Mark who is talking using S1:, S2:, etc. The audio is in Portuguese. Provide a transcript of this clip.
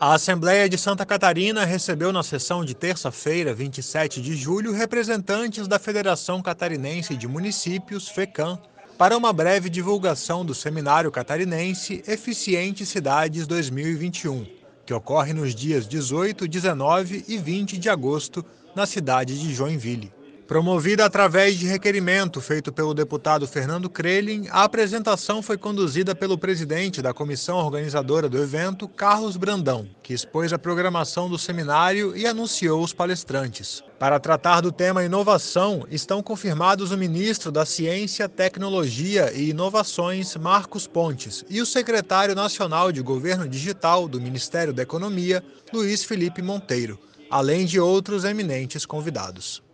S1: A Assembleia de Santa Catarina recebeu na sessão de terça-feira, 27 de julho, representantes da Federação Catarinense de Municípios, FECAM, para uma breve divulgação do seminário catarinense Eficiente Cidades 2021, que ocorre nos dias 18, 19 e 20 de agosto, na cidade de Joinville. Promovida através de requerimento feito pelo deputado Fernando Krelin, a apresentação foi conduzida pelo presidente da comissão organizadora do evento, Carlos Brandão, que expôs a programação do seminário e anunciou os palestrantes. Para tratar do tema inovação, estão confirmados o ministro da Ciência, Tecnologia e Inovações, Marcos Pontes, e o secretário nacional de Governo Digital do Ministério da Economia, Luiz Felipe Monteiro, além de outros eminentes convidados.